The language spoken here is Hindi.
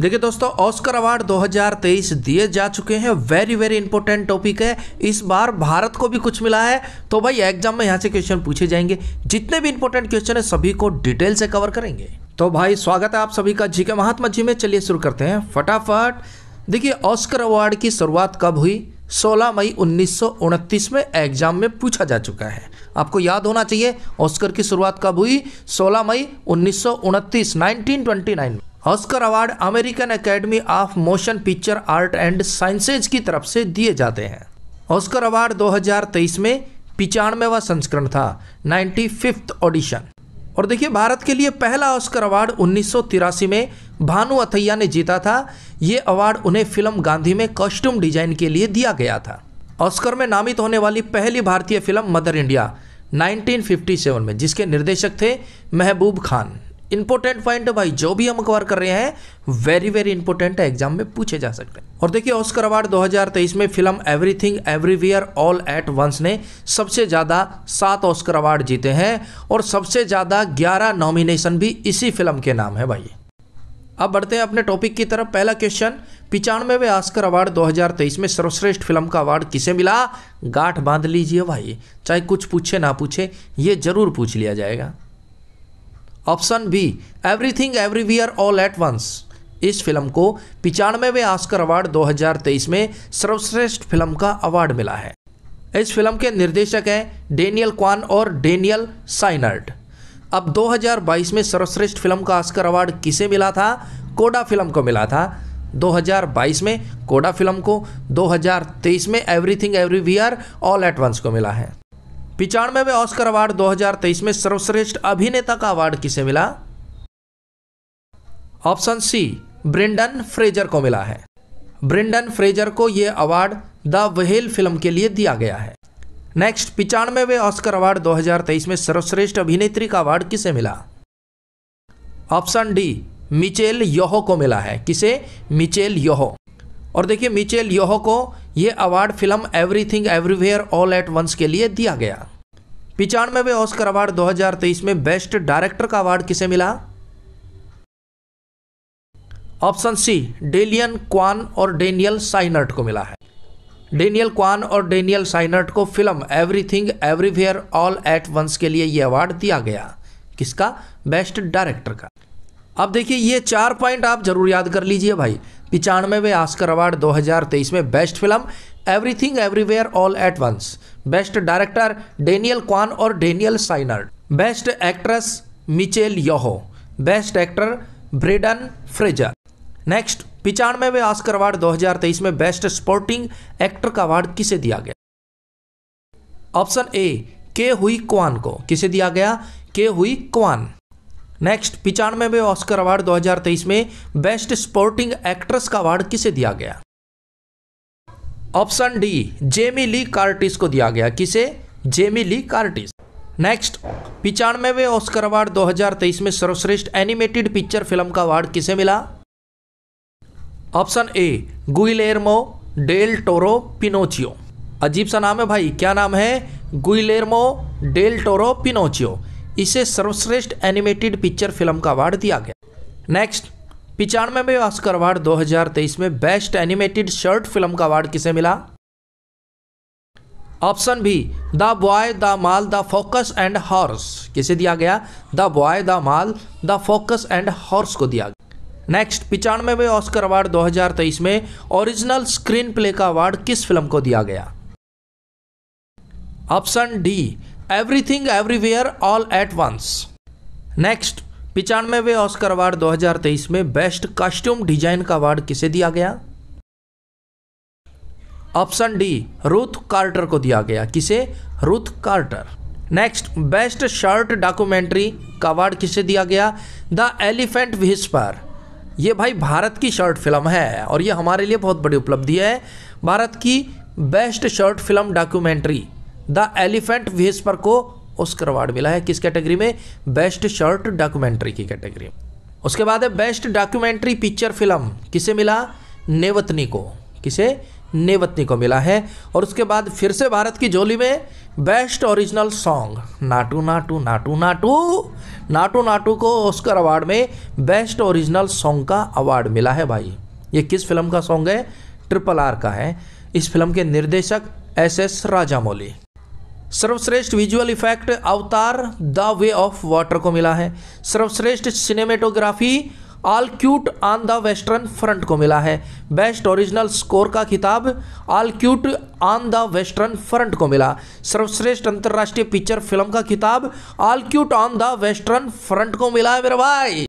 देखिए दोस्तों ऑस्कर अवार्ड 2023 दिए जा चुके हैं वेरी वेरी इंपॉर्टेंट टॉपिक है इस बार भारत को भी कुछ मिला है तो भाई एग्जाम में यहाँ से क्वेश्चन पूछे जाएंगे जितने भी इंपॉर्टेंट क्वेश्चन है सभी को डिटेल से कवर करेंगे तो भाई स्वागत है आप सभी का जी के महात्मा जी में चलिए शुरू करते हैं फटाफट देखिए ऑस्कर अवार्ड की शुरुआत कब हुई 16 मई उन्नीस में एग्जाम में पूछा जा चुका है आपको याद होना चाहिए ऑस्कर की शुरुआत कब हुई 16 मई उन्नीस 1929 में Oscar award American academy of motion picture art and sciences की तरफ से दिए जाते हैं ऑस्कर अवार्ड 2023 में पिचानवेवा संस्करण था नाइन्टी फिफ्थ ऑडिशन और देखिए भारत के लिए पहला ऑस्कर अवार्ड उन्नीस में भानु अथैया ने जीता था ये अवार्ड उन्हें फिल्म गांधी में कॉस्ट्यूम डिजाइन के लिए दिया गया था ऑस्कर में नामित होने वाली पहली भारतीय फिल्म मदर इंडिया 1957 में जिसके निर्देशक थे महबूब खान इंपोर्टेंट पॉइंट है भाई जो भी हम कवर कर रहे हैं वेरी वेरी इंपोर्टेंट है एग्जाम में पूछे जा सकते हैं और देखिए ऑस्कर अवार्ड 2023 में film everything everywhere all at once ने सबसे ज़्यादा सात ऑस्कर अवार्ड जीते हैं और सबसे ज़्यादा ग्यारह नॉमिनेशन भी इसी फिल्म के नाम है भाई अब बढ़ते हैं अपने टॉपिक की तरफ पहला क्वेश्चन पिचानवेवे ऑस्कर अवार्ड 2023 में सर्वश्रेष्ठ फिल्म का अवार्ड किसे मिला गांठ बांध लीजिए भाई चाहे कुछ पूछे ना पूछे ये जरूर पूछ लिया जाएगा option B everything everywhere all at once इस फिल्म को पिचानवेवे आस्कर अवार्ड 2023 में सर्वश्रेष्ठ फिल्म का अवार्ड मिला है इस फिल्म के निर्देशक हैं डेनियल क्वान और डेनियल साइनर्ड अब 2022 में सर्वश्रेष्ठ फिल्म का आस्कर अवार्ड किसे मिला था कोडा फिल्म को मिला था 2022 में कोडा फिल्म को 2023 में everything everywhere all at once को मिला है पिचानवे में ऑस्कर अवार्ड 2023 में सर्वश्रेष्ठ अभिनेता का अवार्ड किसे मिला ऑप्शन सी ब्रिंडन फ्रेजर को मिला है ब्रिंडन फ्रेजर को यह अवार्ड द वहेल फिल्म के लिए दिया गया है नेक्स्ट पिचानवे में ऑस्कर अवार्ड 2023 में सर्वश्रेष्ठ अभिनेत्री का अवार्ड किसे मिला ऑप्शन डी मिचेल योहो को मिला है किसे मिचेल योहो और देखिए मिचेल योहो को ये award film everything everywhere all at once के लिए दिया गया पिचानवे ऑस्कर अवार्ड 2023 में बेस्ट डायरेक्टर का अवार्ड किसे मिला ऑप्शन सी डेलियन क्वान और डेनियल साइनर्ट को मिला है डेनियल क्वान और डेनियल साइनर्ट को film everything everywhere all at once के लिए यह अवार्ड दिया गया किसका बेस्ट डायरेक्टर का अब देखिए ये चार पॉइंट आप जरूर याद कर लीजिए भाई पिचानवेवे आस्कर अवार्ड 2023 में best film everything everywhere all at once best director Daniel Kwan और Daniel Scheinert best actress Michelle Yeoh best actor Brendan Fraser next में आस्कर अवार्ड 2023 में बेस्ट स्पोर्टिंग एक्टर का अवार्ड किसे दिया गया ऑप्शन ए के हुई क्वान को किसे दिया गया के हुई क्वान नेक्स्ट पिचानवे ऑस्कर अवार्ड 2023 में बेस्ट स्पोर्टिंग एक्ट्रेस का अवार्ड किसे दिया गया option D Jamie Lee Curtis को दिया गया किसे जेमी ली कार्टिस नेक्स्ट पिचानवे ऑस्कर अवार्ड 2023 में सर्वश्रेष्ठ एनिमेटेड पिक्चर फिल्म का अवार्ड किसे मिला option A Guillermo del Toro Pinocchio अजीब सा नाम है भाई क्या नाम है गुइलेरमो डेल टोरो पिनोचियो इसे सर्वश्रेष्ठ एनिमेटेड पिक्चर फिल्म का अवार्ड दिया गया नेक्स्ट पिचानवे ऑस्कर अवार्ड 2023 में बेस्ट एनिमेटेड शर्ट फिल्म का अवार्ड किसे मिला option B the boy the mole the fox and horse किसे दिया गया the boy the mole the fox and horse को दिया गया नेक्स्ट पिचानवे में ऑस्कर अवार्ड 2023 में ओरिजिनल स्क्रीन प्ले का अवार्ड किस फिल्म को दिया गया option D everything everywhere all at once next पिचानवे ऑस्कर अवार्ड 2023 में बेस्ट कॉस्ट्यूम डिजाइन का अवार्ड किसे दिया गया ऑप्शन डी रूथ कार्टर को दिया गया किसे Ruth Carter next best short documentary का अवार्ड किसे दिया गया द एलिफेंट विस्पर ये भाई भारत की शॉर्ट फिल्म है और ये हमारे लिए बहुत बड़ी उपलब्धि है भारत की best short film documentary the elephant whisper को ऑस्कर अवार्ड मिला है किस कैटेगरी में बेस्ट शॉर्ट डॉक्यूमेंट्री की कैटेगरी उसके बाद है बेस्ट डॉक्यूमेंट्री पिक्चर फिल्म किसे मिला नेवतनी को किसे नेवतनी को मिला है और उसके बाद फिर से भारत की झोली में best original song Naatu Naatu Naatu Naatu Naatu Naatu को ऑस्कर अवार्ड में बेस्ट ओरिजिनल सॉन्ग का अवार्ड मिला है भाई ये किस फिल्म का सॉन्ग है ट्रिपल आर का है इस फिल्म के निर्देशक एस एस राजामौली सर्वश्रेष्ठ visual effect Avatar the way of water को मिला है सर्वश्रेष्ठ cinematography all quiet on the western front को मिला है बेस्ट ओरिजिनल स्कोर का खिताब all quiet on the western front को मिला सर्वश्रेष्ठ अंतर्राष्ट्रीय पिक्चर फिल्म का खिताब all quiet on the western front को मिला है मेरे भाई